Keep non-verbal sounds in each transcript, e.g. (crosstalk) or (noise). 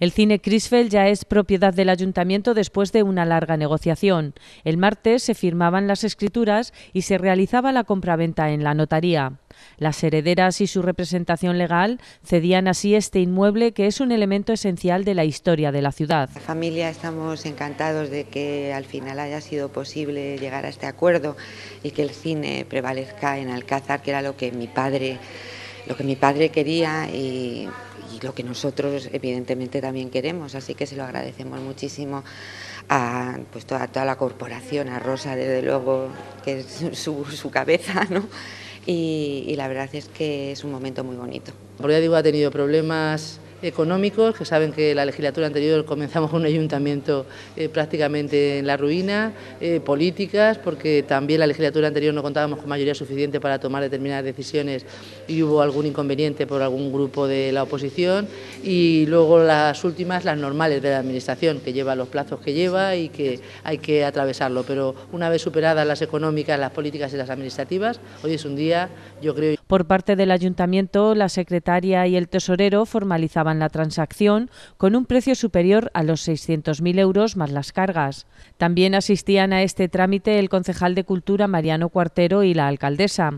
El cine Crisfeld ya es propiedad del ayuntamiento después de una larga negociación. El martes se firmaban las escrituras y se realizaba la compraventa en la notaría. Las herederas y su representación legal cedían así este inmueble que es un elemento esencial de la historia de la ciudad. La familia estamos encantados de que al final haya sido posible llegar a este acuerdo y que el cine prevalezca en Alcázar, que era lo que mi padre lo que mi padre quería y, lo que nosotros evidentemente también queremos. Así que se lo agradecemos muchísimo a pues, toda, toda la corporación, a Rosa desde luego, que es su, cabeza, (laughs) ¿no? Y, la verdad es que es un momento muy bonito. Porque ya digo, ha tenido problemas económicos, que saben que la legislatura anterior comenzamos con un ayuntamiento eh, prácticamente en la ruina, eh, políticas, porque también la legislatura anterior no contábamos con mayoría suficiente para tomar determinadas decisiones y hubo algún inconveniente por algún grupo de la oposición, y luego las últimas, las normales de la Administración, que lleva los plazos que lleva y que hay que atravesarlo, pero una vez superadas las económicas, las políticas y las administrativas, hoy es un día, yo creo, por parte del ayuntamiento, la secretaria y el tesorero formalizaban la transacción con un precio superior a los 600.000 euros más las cargas. También asistían a este trámite el concejal de Cultura Mariano Cuartero y la alcaldesa.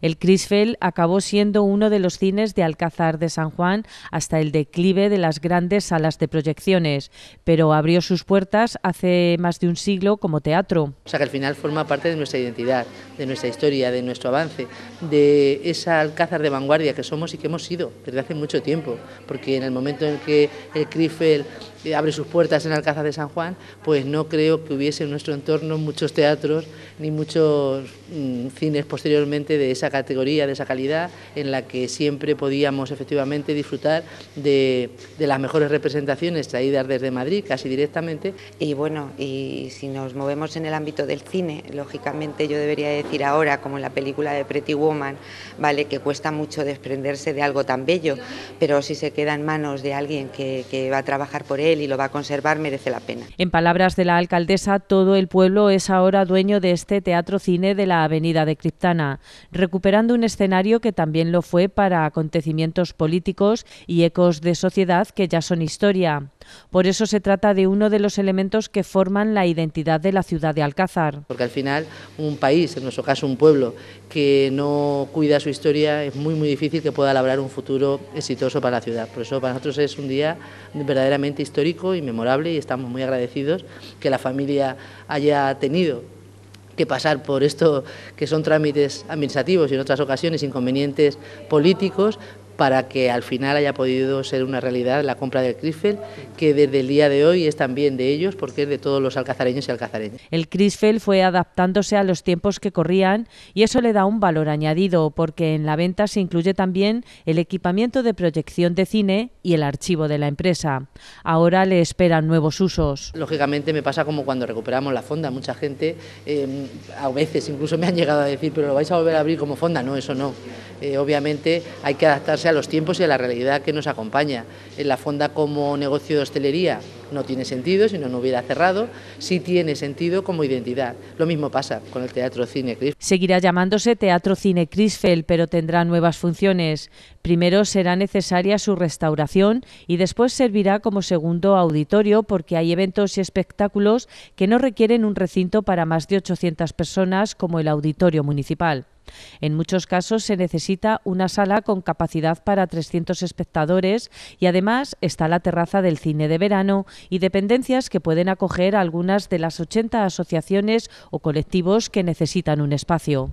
El Crisfell acabó siendo uno de los cines de Alcázar de San Juan hasta el declive de las grandes salas de proyecciones, pero abrió sus puertas hace más de un siglo como teatro. O sea que al final forma parte de nuestra identidad, de nuestra historia, de nuestro avance, de esa Alcázar de vanguardia que somos y que hemos sido desde hace mucho tiempo, porque en el momento en que el Crisfell eh, abre sus puertas en Alcázar de San Juan, pues no creo que hubiese en nuestro entorno muchos teatros ni muchos mm, cines posteriormente de esa categoría, de esa calidad, en la que siempre podíamos efectivamente disfrutar de, las mejores representaciones traídas desde Madrid, casi directamente. Y bueno, y si nos movemos en el ámbito del cine, lógicamente yo debería decir ahora, como en la película de Pretty Woman, vale, que cuesta mucho desprenderse de algo tan bello, pero si se queda en manos de alguien que, que va a trabajar por él y lo va a conservar, merece la pena. En palabras de la alcaldesa, todo el pueblo es ahora dueño de este teatro cine de la Avenida de Criptana recuperando un escenario que también lo fue para acontecimientos políticos y ecos de sociedad que ya son historia. Por eso se trata de uno de los elementos que forman la identidad de la ciudad de Alcázar. Porque al final un país, en nuestro caso un pueblo, que no cuida su historia, es muy muy difícil que pueda labrar un futuro exitoso para la ciudad. Por eso para nosotros es un día verdaderamente histórico y memorable y estamos muy agradecidos que la familia haya tenido que pasar por esto que son trámites administrativos y en otras ocasiones inconvenientes políticos, para que al final haya podido ser una realidad la compra del CRISFEL, que desde el día de hoy es también de ellos porque es de todos los alcazareños y alcazareñas. El CRISFEL fue adaptándose a los tiempos que corrían y eso le da un valor añadido porque en la venta se incluye también el equipamiento de proyección de cine y el archivo de la empresa. Ahora le esperan nuevos usos. Lógicamente me pasa como cuando recuperamos la fonda, mucha gente eh, a veces incluso me han llegado a decir, pero lo vais a volver a abrir como fonda, no, eso no. Eh, obviamente hay que adaptarse a los tiempos y a la realidad que nos acompaña. En la fonda como negocio de hostelería no tiene sentido, si no, no hubiera cerrado, sí tiene sentido como identidad. Lo mismo pasa con el Teatro Cine Crisfel. Seguirá llamándose Teatro Cine Crisfel, pero tendrá nuevas funciones. Primero será necesaria su restauración y después servirá como segundo auditorio porque hay eventos y espectáculos que no requieren un recinto para más de 800 personas como el auditorio municipal. En muchos casos se necesita una sala con capacidad para 300 espectadores y además está la terraza del cine de verano y dependencias que pueden acoger algunas de las 80 asociaciones o colectivos que necesitan un espacio.